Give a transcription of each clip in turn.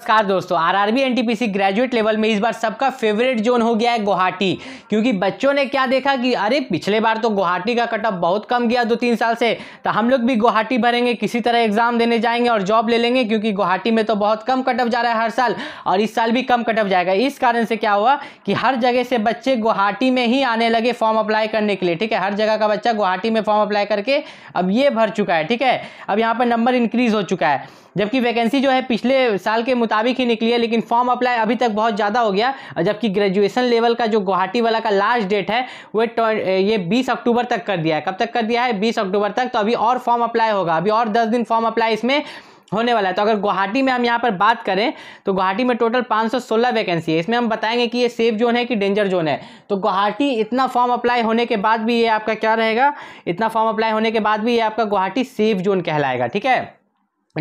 नमस्कार दोस्तों RRB NTPC graduate level में इस बार सबका फेवरेट जोन हो गया है गुवाहाटी क्योंकि बच्चों ने क्या देखा कि अरे पिछले बार तो गुवाहाटी का कटअप बहुत कम गया दो तीन साल से तो हम लोग भी गुवाहाटी भरेंगे किसी तरह एग्जाम देने जाएंगे और जॉब ले लेंगे क्योंकि गुवाहाटी में तो बहुत कम कटअप जा रहा है हर साल और इस साल भी कम कटअप जाएगा इस कारण से क्या हुआ कि हर जगह से बच्चे गुवाहाटी में ही आने लगे फॉर्म अप्लाई करने के लिए ठीक है हर जगह का बच्चा गुवाहाटी में फॉर्म अप्लाई करके अब ये भर चुका है ठीक है अब यहाँ पर नंबर इंक्रीज हो चुका है जबकि वैकेंसी जो है पिछले साल के मुताबिक ही निकली है लेकिन फॉर्म अप्लाई अभी तक बहुत ज़्यादा हो गया जबकि ग्रेजुएशन लेवल का जो गुवाहाटी वाला का लास्ट डेट है वो ये बीस अक्टूबर तक कर दिया है कब तक कर दिया है बीस अक्टूबर तक तो अभी और फॉर्म अप्लाई होगा अभी और दस दिन फॉर्म अप्लाई इसमें होने वाला है तो अगर गुवाहाटी में हम यहाँ पर बात करें तो गुवाहाटी में टोटल 516 वैकेंसी है इसमें हम बताएंगे कि ये सेफ जोन है कि डेंजर जोन है तो गुवाहाटी इतना फॉर्म अप्लाई होने के बाद भी ये आपका क्या रहेगा इतना फॉर्म अप्लाई होने के बाद भी ये आपका गुवाहाटी सेफ जोन कहलाएगा ठीक है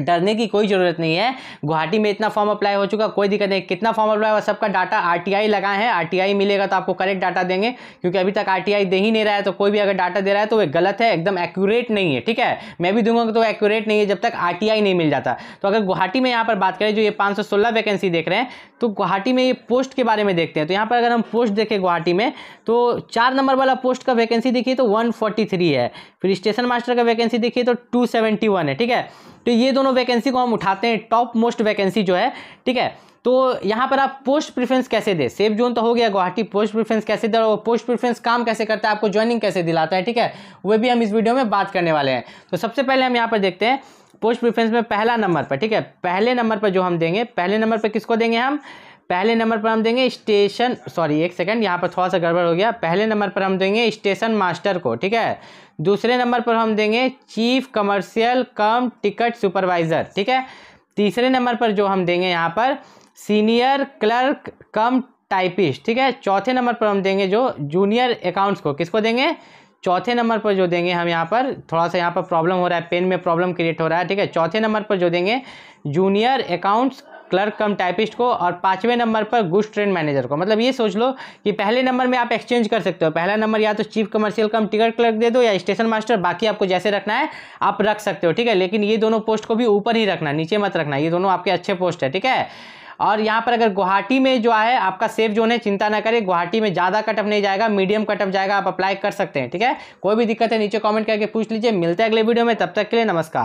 डरने की कोई ज़रूरत नहीं है गुवाहाटी में इतना फॉर्म अप्लाई हो चुका कोई दिक्कत नहीं कितना फॉर्म अप्लाई हुआ सबका data RTI R T RTI मिलेगा तो आपको करेक्ट डाटा देंगे क्योंकि अभी तक आरटीआई दे ही नहीं रहा है तो कोई भी अगर डाटा दे रहा है तो वह गलत है एकदम एक्यूरेट नहीं है ठीक है मैं भी दूंगा तो एक्यूरेट नहीं है जब तक आर नहीं मिल जाता तो अगर गुवाहाटी में यहाँ पर बात करें जो ये पाँच वैकेंसी देख रहे हैं तो गुवाहाटी में ये पोस्ट के बारे में देखते हैं तो यहाँ पर अगर हम पोस्ट देखें गुवाहाटी में तो चार नंबर वाला पोस्ट का वैकेंसी देखिए तो वन है फिर स्टेशन मास्टर का वैकेंसी देखिए तो टू है ठीक है तो ये दोनों वैकेंसी को हम उठाते हैं टॉप मोस्ट वैकेंसी जो है ठीक है तो यहाँ पर आप पोस्ट प्रिफ्रेंस कैसे दे सेफ जोन तो हो गया गुवाहाटी पोस्ट प्रिफ्रेंस कैसे दे और पोस्ट प्रिफ्रेंस काम कैसे करता है आपको ज्वाइनिंग कैसे दिलाता है ठीक है वह भी हम इस वीडियो में बात करने वाले हैं तो सबसे पहले हम यहाँ पर देखते हैं पोस्ट प्रिफ्रेंस में पहला नंबर पर ठीक है पहले नंबर पर जो हम देंगे पहले नंबर पर किसको देंगे हम पहले नंबर पर हम देंगे स्टेशन सॉरी एक सेकंड यहाँ पर थोड़ा सा गड़बड़ हो गया पहले नंबर पर हम देंगे स्टेशन मास्टर को ठीक है दूसरे नंबर पर हम देंगे chief commercial cum ticket supervisor ठीक है तीसरे नंबर पर जो हम देंगे यहाँ पर सीनियर क्लर्क कम टाइपिस्ट ठीक है चौथे नंबर पर हम देंगे जो जूनियर अकाउंट्स को किसको देंगे चौथे नंबर पर जो देंगे हम यहाँ पर थोड़ा सा यहाँ पर प्रॉब्लम हो रहा है पेन में प्रॉब्लम क्रिएट हो रहा है ठीक है चौथे नंबर पर जो देंगे junior accounts clerk cum typist को और पाँचवें नंबर पर गुड्स ट्रेन मैनेजर को मतलब ये सोच लो कि पहले नंबर में आप एक्सचेंज कर सकते हो पहला नंबर या तो chief commercial cum ticket clerk दे दो या स्टेशन मास्टर बाकी आपको जैसे रखना है आप रख सकते हो ठीक है लेकिन ये दोनों पोस्ट को भी ऊपर ही रखना नीचे मत रखना ये दोनों आपके अच्छे पोस्ट है ठीक है और यहाँ पर अगर गुवाहाटी में जो है आपका सेफ जोन है चिंता ना करें गुवाहाटी में ज़्यादा कटअप नहीं जाएगा मीडियम कटअप जाएगा आप अप्लाई कर सकते हैं ठीक है कोई भी दिक्कत है नीचे कमेंट करके पूछ लीजिए मिलते हैं अगले वीडियो में तब तक के लिए नमस्कार